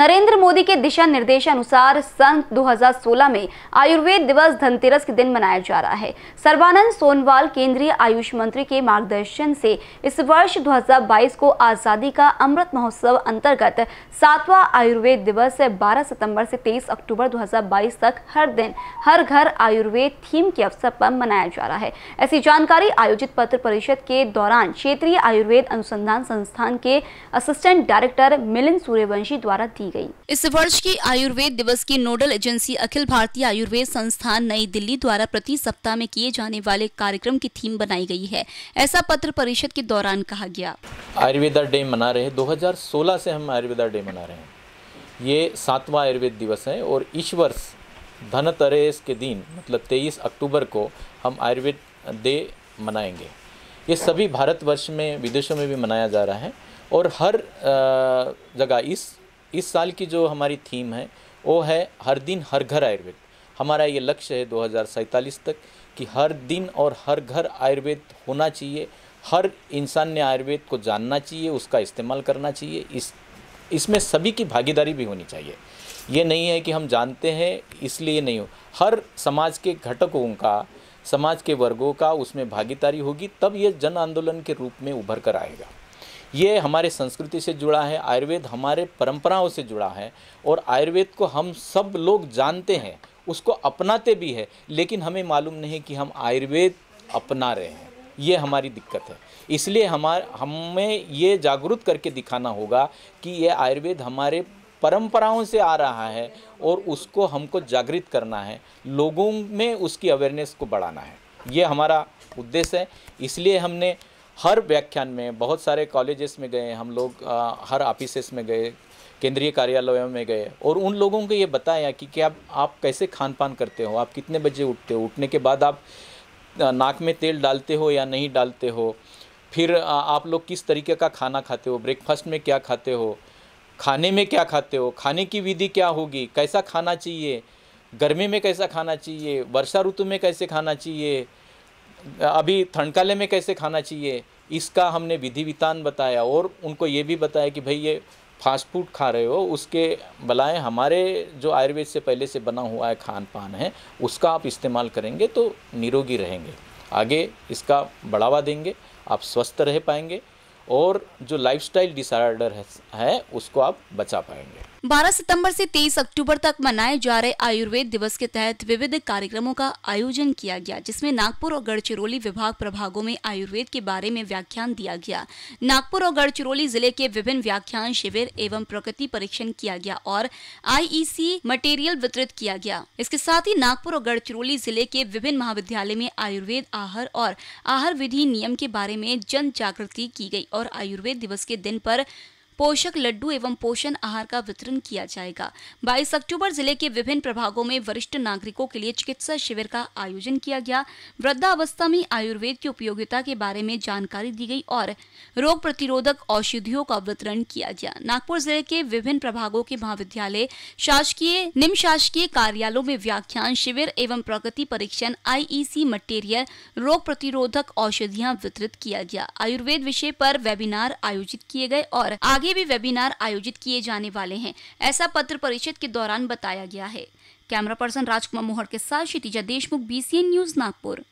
नरेंद्र मोदी के दिशा निर्देशानुसार सन 2016 में आयुर्वेद दिवस धनतेरस के दिन मनाया जा रहा है सर्वानंद सोनवाल केंद्रीय आयुष मंत्री के मार्गदर्शन से इस वर्ष 2022 को आजादी का अमृत महोत्सव अंतर्गत सातवां आयुर्वेद दिवस 12 सितंबर से 23 अक्टूबर 2022 तक हर दिन हर घर आयुर्वेद थीम के अवसर पर मनाया जा रहा है ऐसी जानकारी आयोजित पत्र परिषद के दौरान क्षेत्रीय आयुर्वेद अनुसंधान संस्थान के असिस्टेंट डायरेक्टर मिलिंद सूर्यवंशी द्वारा दी की गई। इस वर्ष की आयुर्वेद दिवस की नोडल एजेंसी अखिल भारतीय आयुर्वेद संस्थान नई दिल्ली द्वारा प्रति सप्ताह में किए जाने वाले कार्यक्रम की थीम बनाई गई है ऐसा पत्र परिषद के दौरान कहा गया आयुर्वेदा डे मना रहे दो से हम आयुर्वेदा डे मना रहे हैं ये सातवा आयुर्वेद दिवस है और इस वर्ष धनतेरस के दिन मतलब 23 अक्टूबर को हम आयुर्वेद डे मनाएंगे ये सभी भारतवर्ष में विदेशों में भी मनाया जा रहा है और हर जगह इस इस साल की जो हमारी थीम है वो है हर दिन हर घर आयुर्वेद हमारा ये लक्ष्य है दो तक कि हर दिन और हर घर आयुर्वेद होना चाहिए हर इंसान ने आयुर्वेद को जानना चाहिए उसका इस्तेमाल करना चाहिए इस इसमें सभी की भागीदारी भी होनी चाहिए ये नहीं है कि हम जानते हैं इसलिए नहीं हो हर समाज के घटकों का समाज के वर्गों का उसमें भागीदारी होगी तब ये जन आंदोलन के रूप में उभर कर आएगा ये हमारे संस्कृति से जुड़ा है आयुर्वेद हमारे परंपराओं से जुड़ा है और आयुर्वेद को हम सब लोग जानते हैं उसको अपनाते भी है लेकिन हमें मालूम नहीं कि हम आयुर्वेद अपना रहे हैं ये हमारी दिक्कत है इसलिए हमार हमें ये जागरूक करके दिखाना होगा कि ये आयुर्वेद हमारे परंपराओं से आ रहा है और उसको हमको जागृत करना है लोगों में उसकी अवेयरनेस को बढ़ाना है ये हमारा उद्देश्य है इसलिए हमने हर व्याख्यान में बहुत सारे कॉलेजेस में गए हम लोग आ, हर ऑफिसेस में गए केंद्रीय कार्यालयों में गए और उन लोगों को ये बताया कि क्या आप कैसे खान पान करते हो आप कितने बजे उठते हो उठने के बाद आप नाक में तेल डालते हो या नहीं डालते हो फिर आप लोग किस तरीके का खाना खाते हो ब्रेकफास्ट में क्या खाते हो खाने में क्या खाते हो खाने की विधि क्या होगी कैसा खाना चाहिए गर्मी में कैसा खाना चाहिए वर्षा ऋतु में कैसे खाना चाहिए अभी ठंडकाले में कैसे खाना चाहिए इसका हमने विधि विधान बताया और उनको ये भी बताया कि भाई ये फास्ट फूड खा रहे हो उसके बलाएँ हमारे जो आयुर्वेद से पहले से बना हुआ है खान पान है उसका आप इस्तेमाल करेंगे तो निरोगी रहेंगे आगे इसका बढ़ावा देंगे आप स्वस्थ रह पाएंगे और जो लाइफस्टाइल डिसऑर्डर है उसको आप बचा पाएंगे 12 सितंबर से 23 अक्टूबर तक मनाए जा रहे आयुर्वेद दिवस के तहत विविध कार्यक्रमों का आयोजन किया गया जिसमें नागपुर और गढ़चिरौली विभाग प्रभागों में आयुर्वेद के बारे में व्याख्यान दिया गया नागपुर और गढ़चिरौली जिले के विभिन्न व्याख्यान शिविर एवं प्रकृति परीक्षण किया गया और आई मटेरियल e वितरित किया गया इसके साथ ही नागपुर और गढ़चिरौली जिले के विभिन्न महाविद्यालय में आयुर्वेद आहार और आहार विधि नियम के बारे में जन जागृति की गयी और आयुर्वेद दिवस के दिन आरोप पोषक लड्डू एवं पोषण आहार का वितरण किया जाएगा बाईस अक्टूबर जिले के विभिन्न प्रभागों में वरिष्ठ नागरिकों के लिए चिकित्सा शिविर का आयोजन किया गया वृद्धावस्था में आयुर्वेद की उपयोगिता के बारे में जानकारी दी गई और रोग प्रतिरोधक औषधियों का वितरण किया गया नागपुर जिले के विभिन्न प्रभागों के महाविद्यालय शासकीय निम्न शासकीय कार्यालयों में व्याख्यान शिविर एवं प्रगति परीक्षण आईईसी मटेरियल रोग प्रतिरोधक औषधियां वितरित किया गया आयुर्वेद विषय पर वेबिनार आयोजित किए गए और आगे लिए भी वेबिनार आयोजित किए जाने वाले हैं ऐसा पत्र परिषद के दौरान बताया गया है कैमरा पर्सन राजकुमार मोहर के साथ क्षितिजा देशमुख बीसीएन न्यूज नागपुर